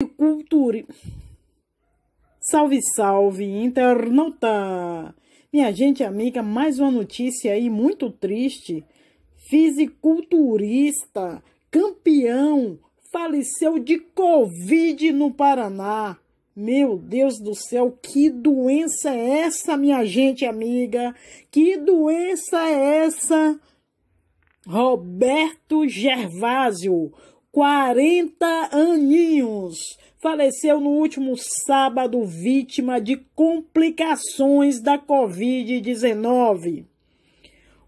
Fisiculturista, Salve, salve, internauta! Minha gente amiga, mais uma notícia aí muito triste. Fisiculturista, campeão, faleceu de Covid no Paraná. Meu Deus do céu, que doença é essa, minha gente amiga? Que doença é essa? Roberto Gervásio, 40 aninhos. Faleceu no último sábado vítima de complicações da Covid-19.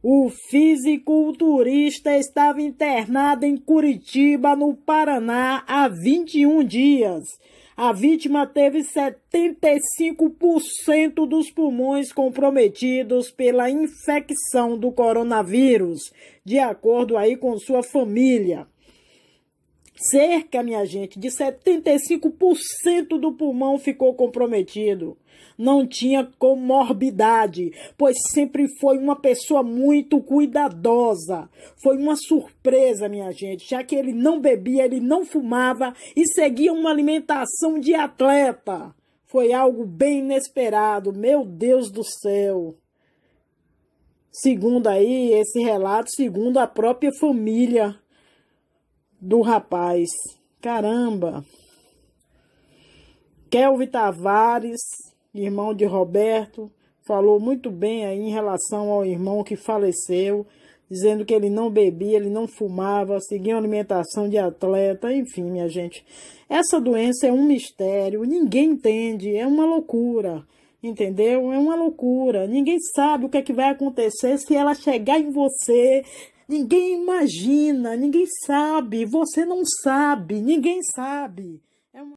O fisiculturista estava internado em Curitiba, no Paraná, há 21 dias. A vítima teve 75% dos pulmões comprometidos pela infecção do coronavírus, de acordo aí com sua família. Cerca, minha gente, de 75% do pulmão ficou comprometido. Não tinha comorbidade, pois sempre foi uma pessoa muito cuidadosa. Foi uma surpresa, minha gente, já que ele não bebia, ele não fumava e seguia uma alimentação de atleta. Foi algo bem inesperado, meu Deus do céu. Segundo aí esse relato, segundo a própria família do rapaz. Caramba! Kelvin Tavares, irmão de Roberto, falou muito bem aí em relação ao irmão que faleceu, dizendo que ele não bebia, ele não fumava, seguia uma alimentação de atleta, enfim, minha gente. Essa doença é um mistério, ninguém entende, é uma loucura. Entendeu? É uma loucura. Ninguém sabe o que é que vai acontecer se ela chegar em você Ninguém imagina, ninguém sabe, você não sabe, ninguém sabe.